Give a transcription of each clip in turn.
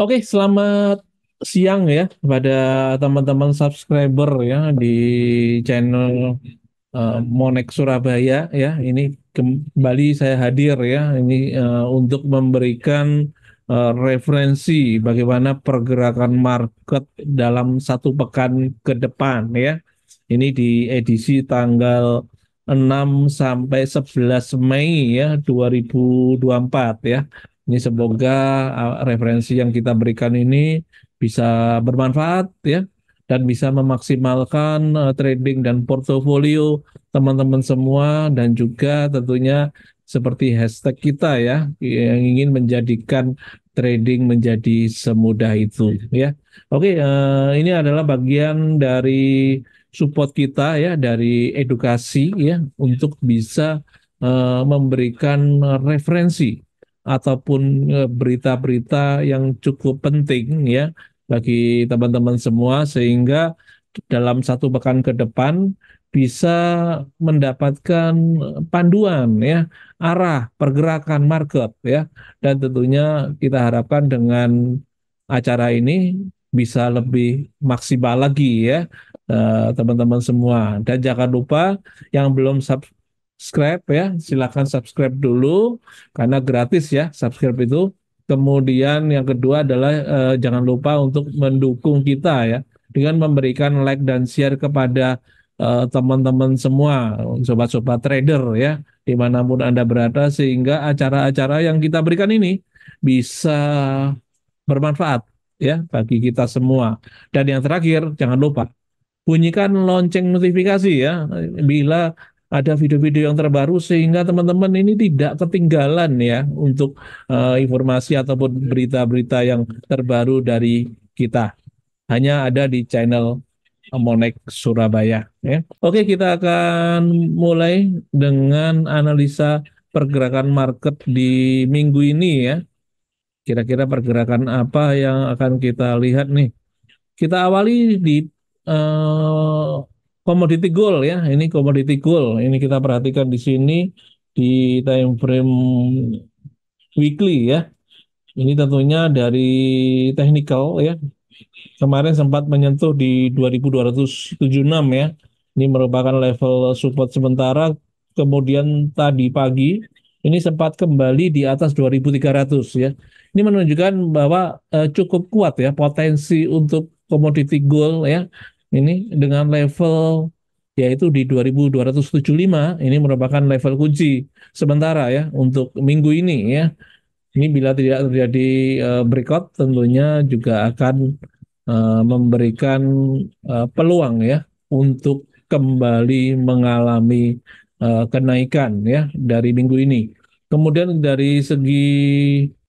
Oke, selamat siang ya kepada teman-teman subscriber ya di channel uh, Monek Surabaya ya. Ini kembali saya hadir ya ini uh, untuk memberikan uh, referensi bagaimana pergerakan market dalam satu pekan ke depan ya. Ini di edisi tanggal 6 sampai 11 Mei ya 2024 ya. Ini semoga uh, referensi yang kita berikan ini bisa bermanfaat ya dan bisa memaksimalkan uh, trading dan portofolio teman-teman semua dan juga tentunya seperti hashtag kita ya yang ingin menjadikan trading menjadi semudah itu ya. Oke, uh, ini adalah bagian dari support kita ya dari edukasi ya untuk bisa uh, memberikan referensi ataupun e, berita-berita yang cukup penting ya bagi teman-teman semua sehingga dalam satu pekan ke depan bisa mendapatkan panduan ya arah pergerakan market ya dan tentunya kita harapkan dengan acara ini bisa lebih maksimal lagi ya e, teman-teman semua dan jangan lupa yang belum sub subscribe ya, Silahkan subscribe dulu karena gratis ya subscribe itu. Kemudian yang kedua adalah eh, jangan lupa untuk mendukung kita ya dengan memberikan like dan share kepada eh, teman-teman eh, semua, sobat-sobat trader ya, dimanapun Anda berada, sehingga acara-acara yang kita berikan ini bisa bermanfaat ya bagi kita semua. Dan yang terakhir, jangan lupa bunyikan lonceng notifikasi ya bila ada video-video yang terbaru sehingga teman-teman ini tidak ketinggalan ya untuk uh, informasi ataupun berita-berita yang terbaru dari kita. Hanya ada di channel Monek Surabaya. Ya. Oke, kita akan mulai dengan analisa pergerakan market di minggu ini ya. Kira-kira pergerakan apa yang akan kita lihat nih? Kita awali di uh, Komoditi gold ya, ini komoditi gold. Ini kita perhatikan di sini di time frame weekly ya. Ini tentunya dari technical ya. Kemarin sempat menyentuh di 2276 ya. Ini merupakan level support sementara. Kemudian tadi pagi ini sempat kembali di atas 2300 ya. Ini menunjukkan bahwa eh, cukup kuat ya potensi untuk komoditi gold ya ini dengan level yaitu di 2275 ini merupakan level kunci sementara ya untuk minggu ini ya. Ini bila tidak terjadi uh, breakout tentunya juga akan uh, memberikan uh, peluang ya untuk kembali mengalami uh, kenaikan ya dari minggu ini. Kemudian dari segi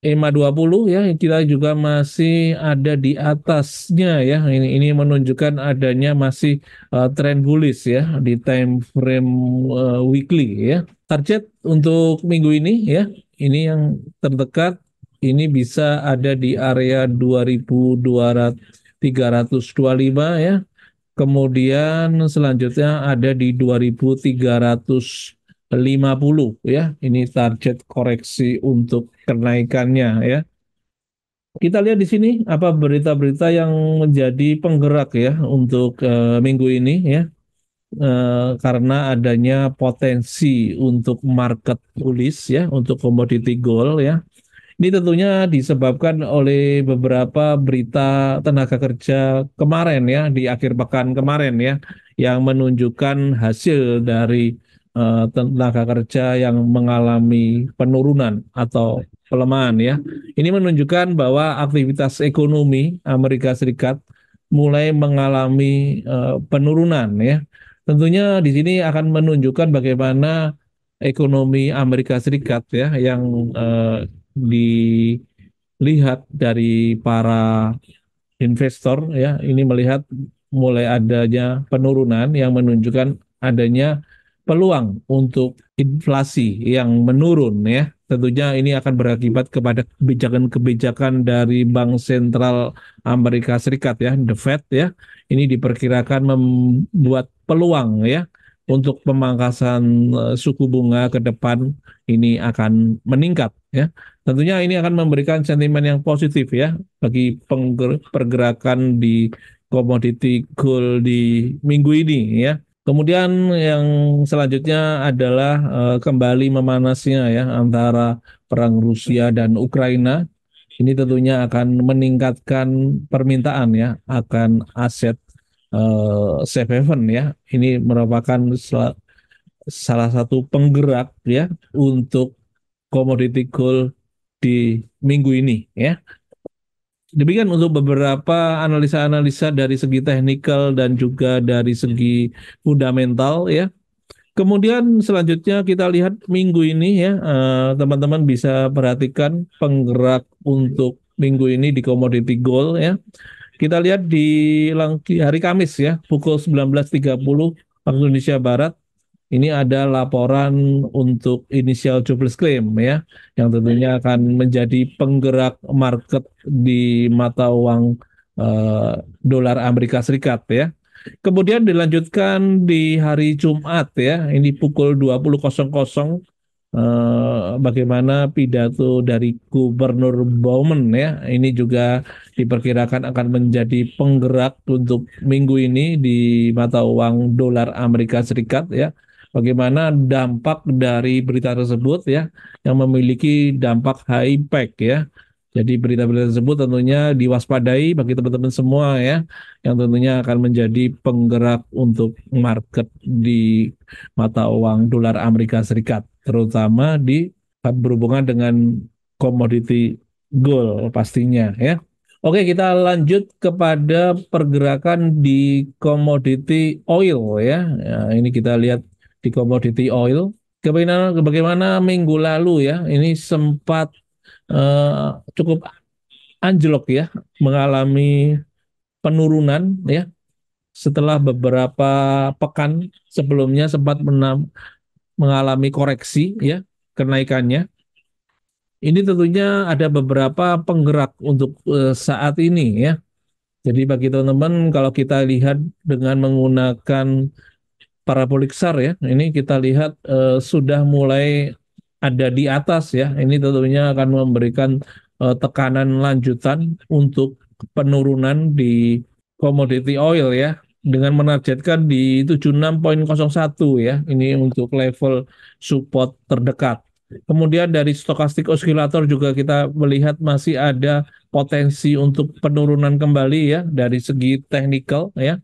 EMA 20 ya kita juga masih ada di atasnya ya ini ini menunjukkan adanya masih uh, tren bullish ya di time frame uh, weekly ya target untuk minggu ini ya ini yang terdekat ini bisa ada di area 2.325 ya kemudian selanjutnya ada di 2350 ya ini target koreksi untuk kenaikannya ya. Kita lihat di sini apa berita-berita yang menjadi penggerak ya untuk e, minggu ini ya. E, karena adanya potensi untuk market bullish ya untuk commodity gold ya. Ini tentunya disebabkan oleh beberapa berita tenaga kerja kemarin ya di akhir pekan kemarin ya yang menunjukkan hasil dari eh, tenaga kerja yang mengalami penurunan atau pelemahan ya. Ini menunjukkan bahwa aktivitas ekonomi Amerika Serikat mulai mengalami uh, penurunan ya. Tentunya di sini akan menunjukkan bagaimana ekonomi Amerika Serikat ya yang uh, dilihat dari para investor ya ini melihat mulai adanya penurunan yang menunjukkan adanya peluang untuk inflasi yang menurun ya tentunya ini akan berakibat kepada kebijakan-kebijakan dari Bank Sentral Amerika Serikat ya, The Fed ya. Ini diperkirakan membuat peluang ya untuk pemangkasan eh, suku bunga ke depan ini akan meningkat ya. Tentunya ini akan memberikan sentimen yang positif ya bagi pergerakan di komoditi gold di minggu ini ya. Kemudian yang selanjutnya adalah uh, kembali memanasnya ya antara perang Rusia dan Ukraina. Ini tentunya akan meningkatkan permintaan ya akan aset uh, safe haven ya. Ini merupakan sel salah satu penggerak ya untuk komoditi gold di minggu ini ya. Demikian untuk beberapa analisa-analisa dari segi teknikal dan juga dari segi fundamental ya. Kemudian selanjutnya kita lihat minggu ini ya eh, teman-teman uh, bisa perhatikan penggerak untuk minggu ini di komoditi gold ya. Kita lihat di hari Kamis ya pukul 19.30 waktu Indonesia Barat ini ada laporan untuk inisial jobless claim ya yang tentunya akan menjadi penggerak market di mata uang uh, dolar Amerika Serikat ya. Kemudian dilanjutkan di hari Jumat ya, ini pukul 20.00 Uh, eh, bagaimana pidato dari Gubernur Bowman ya ini juga diperkirakan akan menjadi penggerak untuk minggu ini di mata uang dolar Amerika Serikat ya bagaimana dampak dari berita tersebut ya yang memiliki dampak high impact ya. Jadi berita-berita tersebut tentunya diwaspadai bagi teman-teman semua ya yang tentunya akan menjadi penggerak untuk market di mata uang dolar Amerika Serikat terutama di berhubungan dengan komoditi gold pastinya ya. Oke, kita lanjut kepada pergerakan di komoditi oil ya. ya. Ini kita lihat di komoditi oil. Bagaimana, bagaimana minggu lalu ya, ini sempat uh, cukup anjlok ya, mengalami penurunan ya. Setelah beberapa pekan sebelumnya sempat menam, mengalami koreksi ya, kenaikannya. Ini tentunya ada beberapa penggerak untuk uh, saat ini ya. Jadi bagi teman-teman kalau kita lihat dengan menggunakan parabolik SAR ya. Ini kita lihat eh, sudah mulai ada di atas ya. Ini tentunya akan memberikan eh, tekanan lanjutan untuk penurunan di commodity oil ya dengan menargetkan di 76.01 ya. Ini untuk level support terdekat. Kemudian dari stokastik oscilator juga kita melihat masih ada potensi untuk penurunan kembali ya dari segi teknikal ya.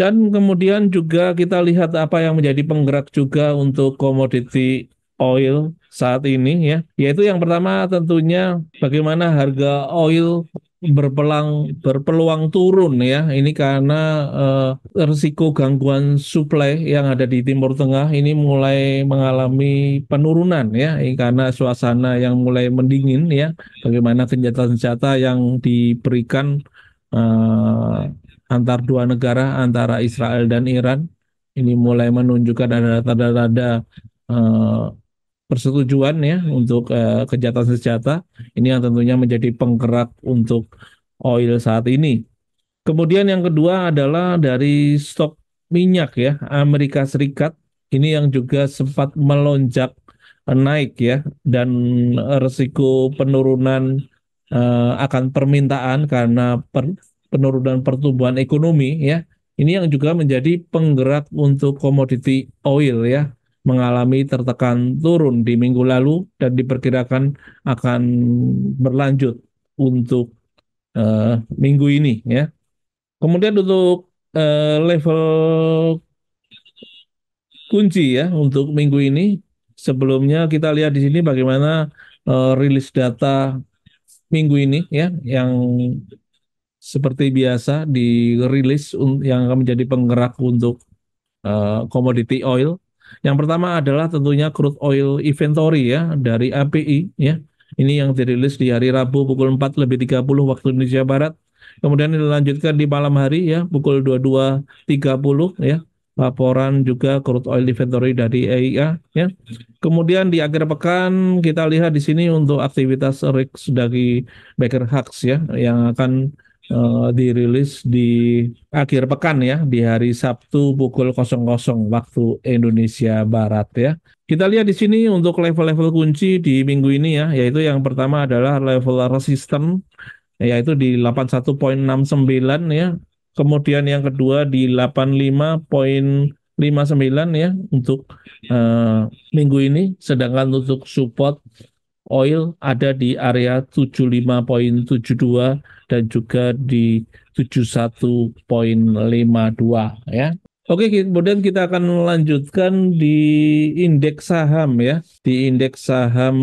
Dan kemudian juga kita lihat apa yang menjadi penggerak juga untuk komoditi oil saat ini ya. Yaitu yang pertama tentunya bagaimana harga oil berpelang berpeluang turun ya ini karena uh, eh, risiko gangguan suplai yang ada di Timur Tengah ini mulai mengalami penurunan ya ini karena suasana yang mulai mendingin ya bagaimana senjata-senjata yang diberikan uh, antar dua negara antara Israel dan Iran ini mulai menunjukkan ada tanda-tanda persetujuan ya untuk uh, kejahatan senjata ini yang tentunya menjadi penggerak untuk oil saat ini. Kemudian yang kedua adalah dari stok minyak ya Amerika Serikat ini yang juga sempat melonjak naik ya dan eh, resiko penurunan uh, akan permintaan karena per, penurunan pertumbuhan ekonomi ya ini yang juga menjadi penggerak untuk komoditi oil ya mengalami tertekan turun di minggu lalu dan diperkirakan akan berlanjut untuk uh, minggu ini ya. Kemudian untuk uh, level kunci ya untuk minggu ini sebelumnya kita lihat di sini bagaimana uh, rilis data minggu ini ya yang seperti biasa dirilis yang akan menjadi penggerak untuk uh, komoditi oil yang pertama adalah tentunya crude oil inventory ya dari API ya. Ini yang dirilis di hari Rabu pukul 4 lebih 30 waktu Indonesia Barat. Kemudian dilanjutkan di malam hari ya pukul 22.30 ya laporan juga crude oil inventory dari EIA ya. Kemudian di akhir pekan kita lihat di sini untuk aktivitas rigs dari Baker Hughes ya yang akan uh, dirilis di akhir pekan ya di hari Sabtu pukul 00 waktu Indonesia Barat ya. Kita lihat di sini untuk level-level kunci di minggu ini ya, yaitu yang pertama adalah level resisten yaitu di 81.69 ya. Kemudian yang kedua di 85.59 ya untuk uh, minggu ini sedangkan untuk support oil ada di area 75.72 dan juga di 71.52 ya. Oke, kemudian kita akan melanjutkan di indeks saham ya, di indeks saham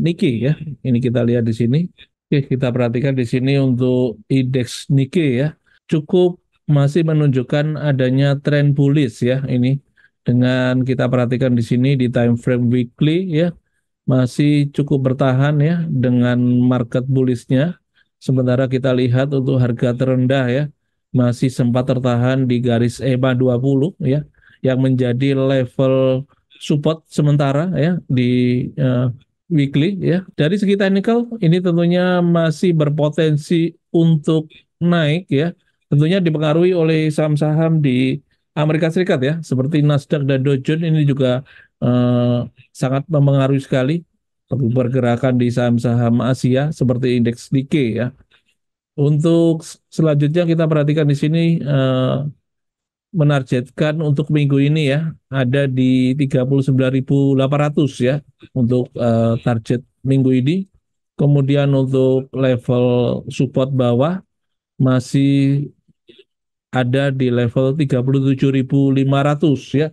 Nike ya. Ini kita lihat di sini. Oke, kita perhatikan di sini untuk indeks Nike ya. Cukup masih menunjukkan adanya tren bullish ya ini dengan kita perhatikan di sini di time frame weekly ya masih cukup bertahan ya dengan market bullishnya. Sementara kita lihat untuk harga terendah ya masih sempat tertahan di garis EMA 20 ya yang menjadi level support sementara ya di uh, weekly ya. Dari segi technical ini tentunya masih berpotensi untuk naik ya. Tentunya dipengaruhi oleh saham-saham di Amerika Serikat ya, seperti Nasdaq dan Dow Jones ini juga Eh, sangat mempengaruhi sekali pergerakan di saham-saham Asia seperti indeks Nikkei ya. Untuk selanjutnya kita perhatikan di sini eh, menargetkan untuk minggu ini ya ada di 39.800 ya untuk eh, target minggu ini. Kemudian untuk level support bawah masih ada di level 37.500 ya.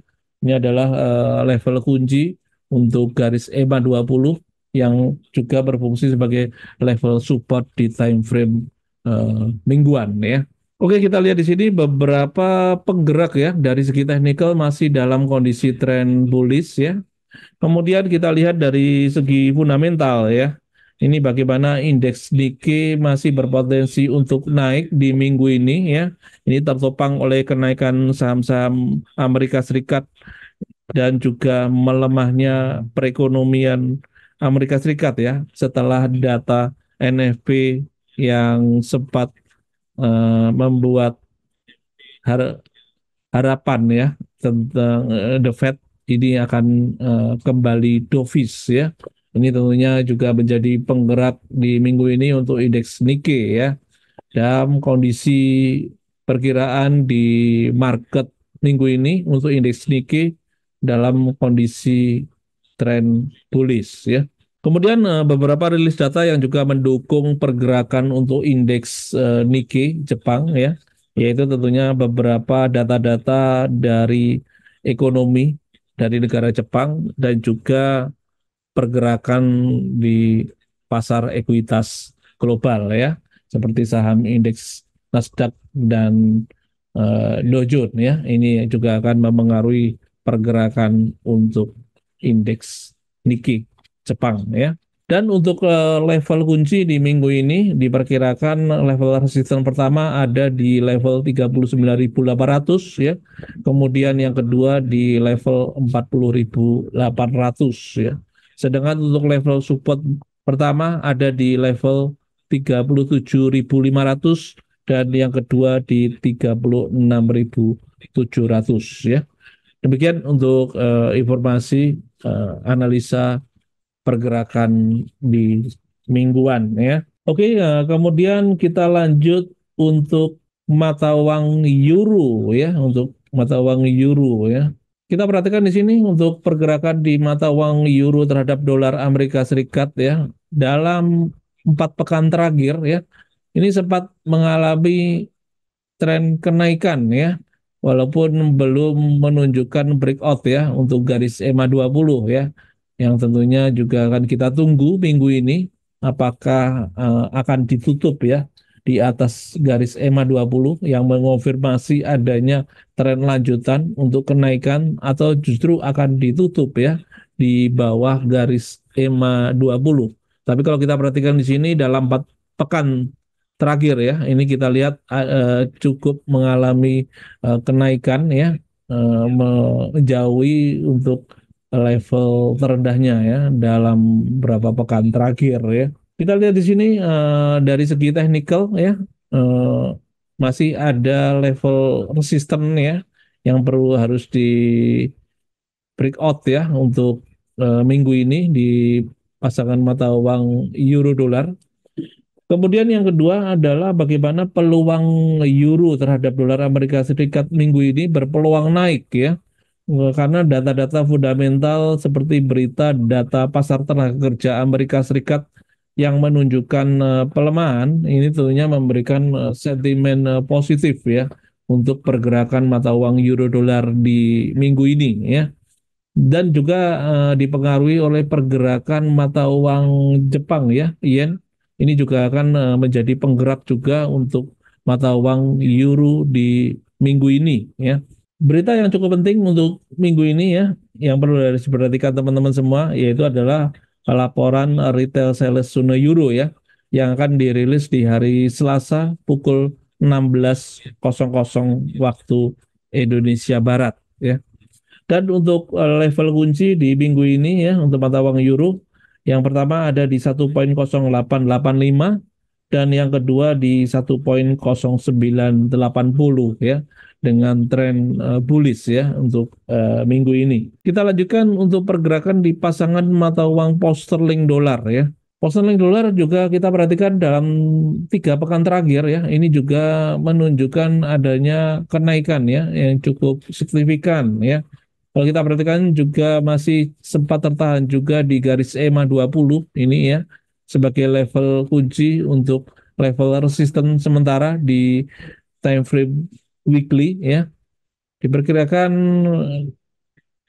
Ini adalah uh, level kunci untuk garis EMA 20 yang juga berfungsi sebagai level support di time frame uh, mingguan ya. Oke, kita lihat di sini beberapa penggerak ya dari segi teknikal masih dalam kondisi trend bullish ya. Kemudian kita lihat dari segi fundamental ya ini bagaimana indeks Nikkei masih berpotensi untuk naik di minggu ini ya. Ini tertopang oleh kenaikan saham-saham Amerika Serikat dan juga melemahnya perekonomian Amerika Serikat ya setelah data NFP yang sempat uh, membuat har harapan ya tentang uh, the Fed ini akan uh, kembali dovish ya ini tentunya juga menjadi penggerak di minggu ini untuk indeks Nikkei ya. Dalam kondisi perkiraan di market minggu ini untuk indeks Nikkei dalam kondisi tren bullish ya. Kemudian eh, beberapa rilis data yang juga mendukung pergerakan untuk indeks Nike eh, Nikkei Jepang ya, yaitu tentunya beberapa data-data dari ekonomi dari negara Jepang dan juga pergerakan di pasar ekuitas global ya seperti saham indeks Nasdaq dan uh, Dow Jones ya ini juga akan mempengaruhi pergerakan untuk indeks Nikkei Jepang ya dan untuk uh, level kunci di minggu ini diperkirakan level resisten pertama ada di level 39.800 ya kemudian yang kedua di level 40.800 ya Sedangkan untuk level support pertama ada di level 37.500 dan yang kedua di 36.700 ya. Demikian untuk uh, informasi uh, analisa pergerakan di mingguan ya. Oke, uh, kemudian kita lanjut untuk mata uang euro ya, untuk mata uang euro ya kita perhatikan di sini untuk pergerakan di mata uang euro terhadap dolar Amerika Serikat ya dalam empat pekan terakhir ya ini sempat mengalami tren kenaikan ya walaupun belum menunjukkan breakout ya untuk garis EMA 20 ya yang tentunya juga akan kita tunggu minggu ini apakah uh, akan ditutup ya di atas garis EMA 20 yang mengonfirmasi adanya tren lanjutan untuk kenaikan atau justru akan ditutup ya di bawah garis EMA 20. Tapi kalau kita perhatikan di sini dalam 4 pekan terakhir ya, ini kita lihat uh, cukup mengalami uh, kenaikan ya uh, menjauhi untuk level terendahnya ya dalam berapa pekan terakhir ya. Kita lihat di sini uh, dari segi technical ya uh, masih ada level resisten ya yang perlu harus di break out ya untuk uh, minggu ini di pasangan mata uang euro dolar. Kemudian yang kedua adalah bagaimana peluang euro terhadap dolar Amerika Serikat minggu ini berpeluang naik ya. Karena data-data fundamental seperti berita data pasar tenaga kerja Amerika Serikat yang menunjukkan eh, pelemahan ini tentunya memberikan eh, sentimen eh, positif ya untuk pergerakan mata uang euro dolar di minggu ini ya dan juga uh, dipengaruhi oleh pergerakan mata uang Jepang ya yen ini juga akan uh, menjadi penggerak juga untuk mata uang euro di minggu ini ya berita yang cukup penting untuk minggu ini ya yang perlu diperhatikan teman-teman semua yaitu adalah laporan retail sales Sune euro ya yang akan dirilis di hari Selasa pukul 16.00 waktu Indonesia Barat ya. Dan untuk eh, level kunci di minggu ini ya untuk mata uang euro yang pertama ada di 1.0885 dan yang kedua di 1.0980 ya dengan tren uh, bullish ya untuk uh, minggu ini. Kita lanjutkan untuk pergerakan di pasangan mata uang posterling dolar ya. posterling dolar juga kita perhatikan dalam tiga pekan terakhir ya, ini juga menunjukkan adanya kenaikan ya yang cukup signifikan ya. Kalau kita perhatikan juga masih sempat tertahan juga di garis EMA 20 ini ya sebagai level kunci untuk level resisten sementara di time frame weekly ya diperkirakan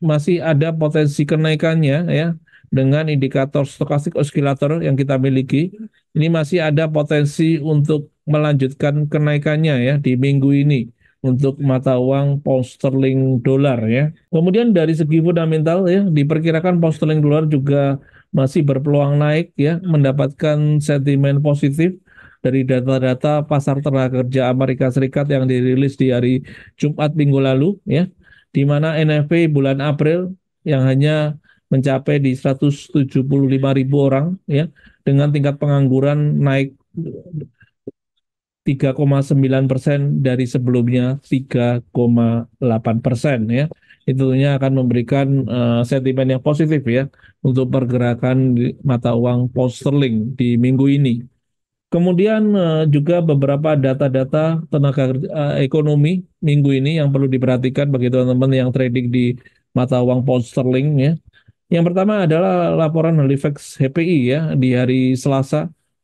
masih ada potensi kenaikannya ya dengan indikator stokastik oscillator yang kita miliki ini masih ada potensi untuk melanjutkan kenaikannya ya di minggu ini untuk mata uang pound sterling dolar ya. Kemudian dari segi fundamental ya diperkirakan pound sterling dolar juga masih berpeluang naik ya mendapatkan sentimen positif dari data-data pasar tenaga kerja Amerika Serikat yang dirilis di hari Jumat minggu lalu ya di mana NFP bulan April yang hanya mencapai di 175 ribu orang ya dengan tingkat pengangguran naik 3,9 persen dari sebelumnya 3,8 persen ya tentunya akan memberikan uh, sentimen yang positif ya untuk pergerakan mata uang pound di minggu ini. Kemudian eh, juga beberapa data-data tenaga eh, ekonomi minggu ini yang perlu diperhatikan bagi teman-teman yang trading di mata uang pound sterling ya. Yang pertama adalah laporan Halifax HPI ya di hari Selasa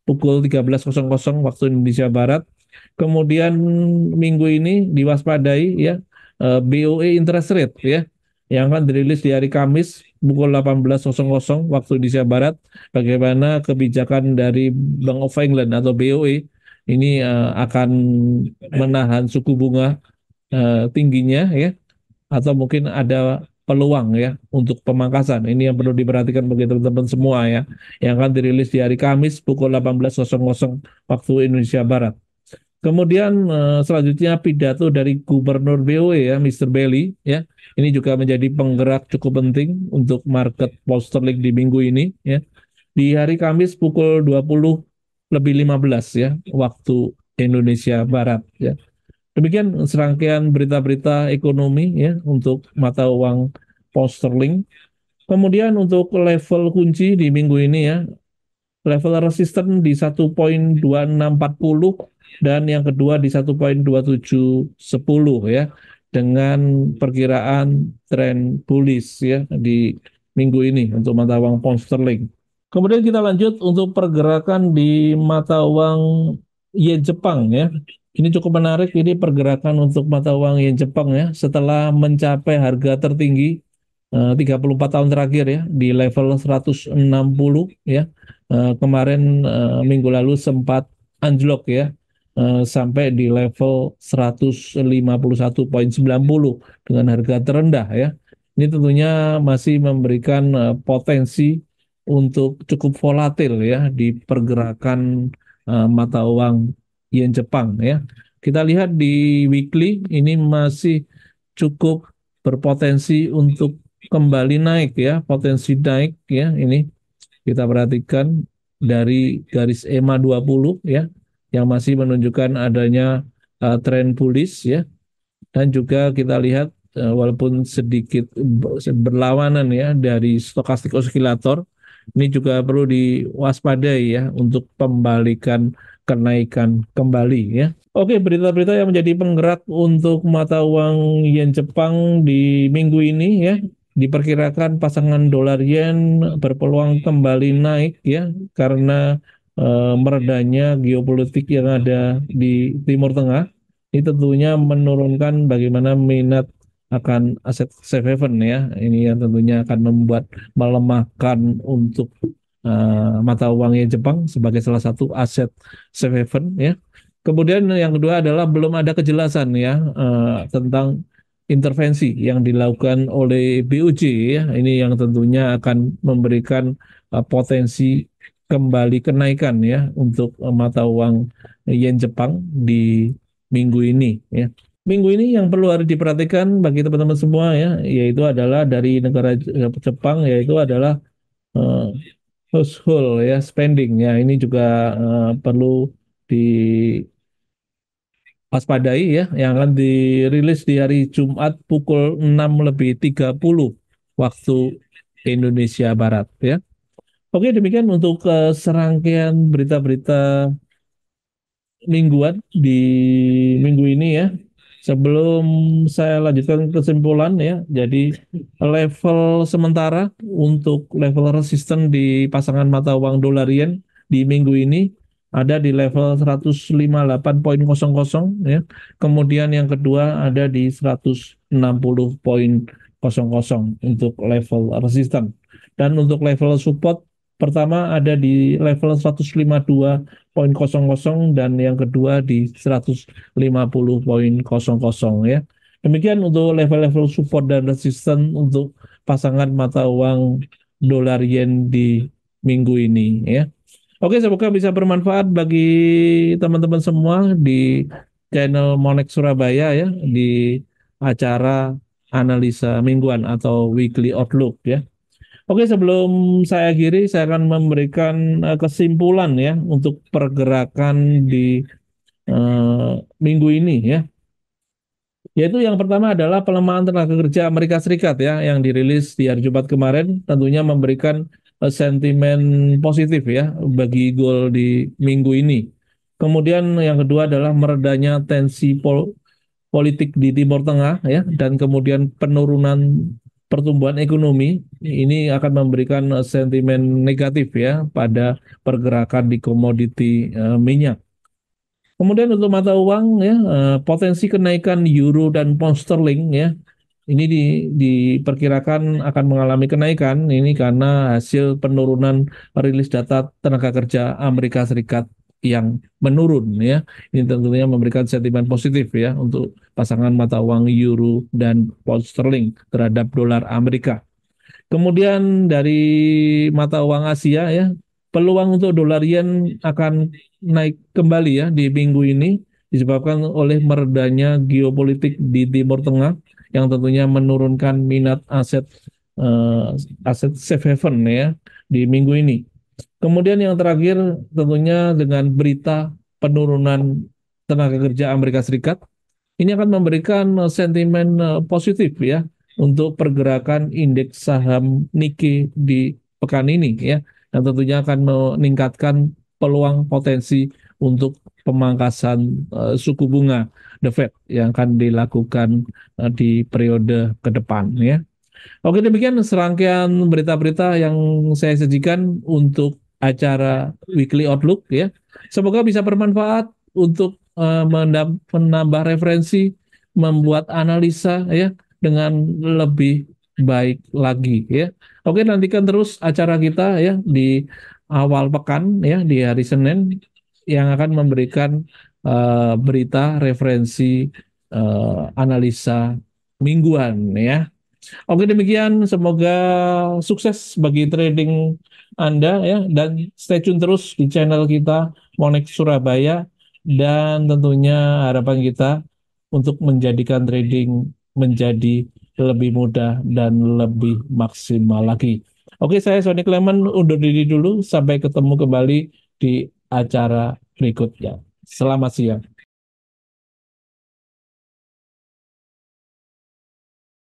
pukul 13.00 waktu Indonesia Barat. Kemudian minggu ini diwaspadai ya eh, BOE interest rate ya yang akan dirilis di hari Kamis pukul 18.00 waktu Indonesia Barat bagaimana kebijakan dari Bank of England atau BOE ini uh, akan menahan suku bunga uh, tingginya ya atau mungkin ada peluang ya untuk pemangkasan. Ini yang perlu diperhatikan bagi teman-teman semua ya yang akan dirilis di hari Kamis pukul 18.00 waktu Indonesia Barat. Kemudian eh, selanjutnya pidato dari Gubernur BOE ya, Mr. Bailey ya. Ini juga menjadi penggerak cukup penting untuk market poster di minggu ini ya. Di hari Kamis pukul 20 lebih 15 ya waktu Indonesia Barat ya. Demikian serangkaian berita-berita ekonomi ya untuk mata uang poster link. Kemudian untuk level kunci di minggu ini ya, level resisten di 1.2640 dan yang kedua di 1.2710 ya dengan perkiraan tren bullish ya di minggu ini untuk mata uang pound sterling. Kemudian kita lanjut untuk pergerakan di mata uang yen Jepang ya. Ini cukup menarik ini pergerakan untuk mata uang yen Jepang ya setelah mencapai harga tertinggi 34 eh, tahun terakhir ya di level 160 ya eh, kemarin eh, minggu lalu sempat anjlok ya sampai di level 151.90 dengan harga terendah ya ini tentunya masih memberikan potensi untuk cukup volatil ya di pergerakan mata uang yen Jepang ya kita lihat di weekly ini masih cukup berpotensi untuk kembali naik ya, potensi naik ya ini kita perhatikan dari garis EMA 20 ya yang masih menunjukkan adanya uh, tren bullish ya. Dan juga kita lihat uh, walaupun sedikit berlawanan ya dari stokastik oscillator ini juga perlu diwaspadai ya untuk pembalikan kenaikan kembali ya. Oke, berita-berita yang menjadi penggerak untuk mata uang yen Jepang di minggu ini ya diperkirakan pasangan dolar yen berpeluang kembali naik ya karena e, meredanya geopolitik yang ada di Timur Tengah ini tentunya menurunkan bagaimana minat akan aset safe haven ya ini yang tentunya akan membuat melemahkan untuk Uh, mata uangnya Jepang sebagai salah satu aset safe haven ya kemudian yang kedua adalah belum ada kejelasan ya uh, tentang intervensi yang dilakukan oleh BOJ ya ini yang tentunya akan memberikan uh, potensi kembali kenaikan ya untuk uh, mata uang yen Jepang di minggu ini ya. Minggu ini yang perlu harus diperhatikan bagi teman-teman semua ya yaitu adalah dari negara Jepang yaitu adalah uh, household ya spending ya ini juga uh, perlu di waspadai ya yang akan dirilis di hari Jumat pukul 6 lebih 30 waktu Indonesia Barat ya. Oke demikian untuk uh, serangkaian berita-berita mingguan di minggu ini ya. Sebelum saya lanjutkan kesimpulan ya, jadi level sementara untuk level resisten di pasangan mata uang dolar yen di minggu ini ada di level 158.00 ya. Kemudian yang kedua ada di 160.00 untuk level resisten. Dan untuk level support pertama ada di level 152.00 dan yang kedua di 150.00 ya. Demikian untuk level-level support dan resisten untuk pasangan mata uang dolar yen di minggu ini ya. Oke, semoga bisa bermanfaat bagi teman-teman semua di channel Monek Surabaya ya di acara analisa mingguan atau weekly outlook ya. Oke, sebelum saya akhiri saya akan memberikan eh, kesimpulan ya untuk pergerakan di uh, minggu ini ya. Yaitu yang pertama adalah pelemahan tenaga kerja Amerika Serikat ya yang dirilis di hari Jumat kemarin tentunya memberikan Eh, sentimen positif ya bagi gol di minggu ini. Kemudian yang kedua adalah meredanya tensi pol politik di Timur Tengah ya dan kemudian penurunan pertumbuhan ekonomi ini akan memberikan eh, sentimen negatif ya pada pergerakan di komoditi uh, minyak. Kemudian untuk mata uang ya uh, potensi kenaikan euro dan pound sterling ya ini di, diperkirakan akan mengalami kenaikan ini karena hasil penurunan rilis data tenaga kerja Amerika Serikat yang menurun ya. Ini tentunya memberikan sentimen positif ya untuk pasangan mata uang euro dan pound sterling terhadap dolar Amerika. Kemudian dari mata uang Asia ya, peluang untuk dolar yen akan naik kembali ya di minggu ini disebabkan oleh meredanya geopolitik di Timur Tengah yang tentunya menurunkan minat aset uh, aset safe haven ya di minggu ini. Kemudian yang terakhir tentunya dengan berita penurunan tenaga kerja Amerika Serikat ini akan memberikan sentimen eh, positif ya untuk pergerakan indeks saham Nike di pekan ini ya dan tentunya akan meningkatkan peluang potensi untuk pemangkasan uh, suku bunga the Fed yang akan dilakukan eh, di periode ke depan ya. Oke demikian serangkaian berita-berita yang saya sajikan untuk acara Weekly Outlook ya. Semoga bisa bermanfaat untuk uh, menambah referensi, membuat analisa ya dengan lebih baik lagi ya. Oke nantikan terus acara kita ya di awal pekan ya di hari Senin yang akan memberikan uh, berita referensi uh, analisa mingguan ya. Oke demikian semoga sukses bagi trading Anda ya dan stay tune terus di channel kita Monex Surabaya dan tentunya harapan kita untuk menjadikan trading menjadi lebih mudah dan lebih maksimal lagi. Oke, saya Sonic Clement undur diri dulu sampai ketemu kembali di acara berikutnya. Selamat siang.